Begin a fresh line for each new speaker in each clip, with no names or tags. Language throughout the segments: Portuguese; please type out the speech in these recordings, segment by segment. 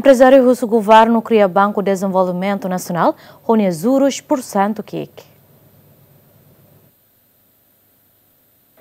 Empresário russo governo cria Banco de Desenvolvimento Nacional, Ronezuros por Santo Kik.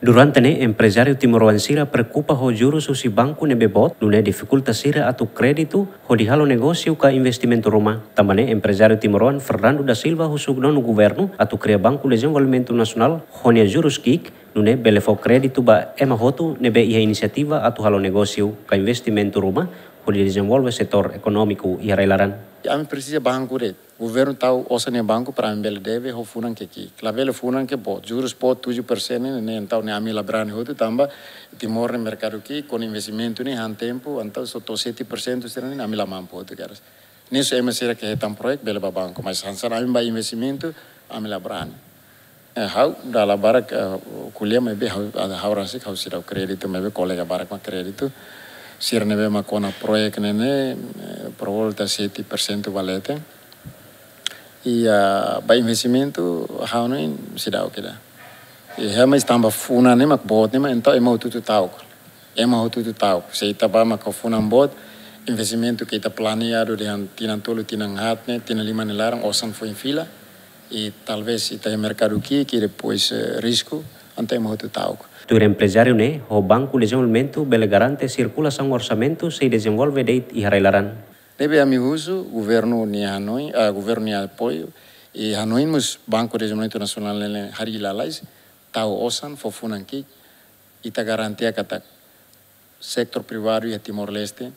Durante o empresário timoruan sira preocupa o juros susi banco ne bebot é dificulta sira atu crédito ho dihalo negócio ca investimento roma. Tambane empresário timoruan Fernando da Silva husugno no governo atu cria banco de desenvolvimento nacional ho ne jurus kik é belefo crédito ba ema hotu nebe a iniciativa atu halo negócio ca investimento roma, Polje desenvolve setor ekonomiku i Railaran?
Ami precisa bankuret. Governo tau osane banco para ambele deve ho funan ke ki. o funan ke bo. Juros po 7% ne ne tau ne ami labrani hote tamba timor ne mercado ki con investimento ne han tempo antau sotto 7% serani ne ami lamampo hote garas. Nisso é mesira que é tão projeto bele ba banco, mas a ami ba investimento ami labrani. hau o barak eh, kuliah mebe hau o hau o hau sirau kreditu mebe colega barak ma crédito. Sir nevem ako na projekt nene, eh, provolta si ti percento valete. I uh, eh, ba investimento, hauno e, eh, in si dao kida. I hema istamba funa nema kbohot nema, ento ema ututu tau ko. Ema ututu tau ko. Se ita ba ma ko funa mbot, investimento ke ita planiado de han tinan tolu, tinan hatne, tinan lima nelarang, osan fo in fila. I e talvez ita mercado ki, ki depois uh, risco. risko, mantemos outro
talco. Tur empresário né, o banco de desenvolvimento é bele garante circulação orçamento se desenvolve de Israelaran.
Deve a meu uso, governo nia Hanoi, uh, governo nia apoio, e Hanoi mus Banco de Desenvolvimento Nacional em Harilalais, tau osan fofunan ki, ita garantia kata sector privado e Timor-Leste,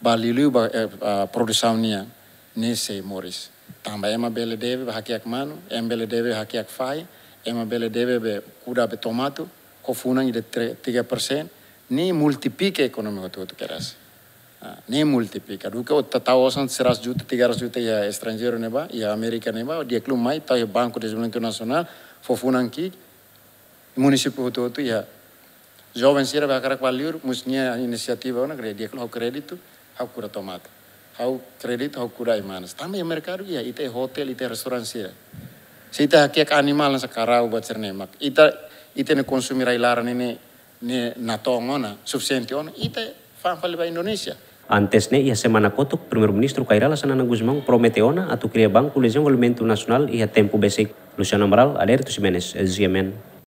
balilu ba, eh, produção nia, nesse moris. Também é uma bele deve, hakiak mano, é uma bele deve, hakiak fai, en abele debe be cura be tomato ko funa ni de 3 3% ni multiplique economico tu tu keras ni multiplica du ko ta tawosan seras jut tigaras jut ya estrangero ne ba ya e america ne ba di e klum mai ta e banco de jumento nacional fo funa ki municipio tu tu ya jovens era ba kara kwaliur musnia iniciativa ona kredi klo kredito ha kura tomato ha kredito ha kura imanas tambe mercado ya ite hotel ite restaurant sira Sitä hakea animalansa karau buat sernemak. Ita ita ne konsumira ilaran ini ne natongona, subsentiona, ita fanfali ba Indonesia.
Antes ne ia semana kotuk primeiro-ministro Cairala Sanana Guzmão prometeona a tu cria banco lesão alimento nacional e a tempo besik. Luciano Amaral, Alerto Tusimenes, Ziemen.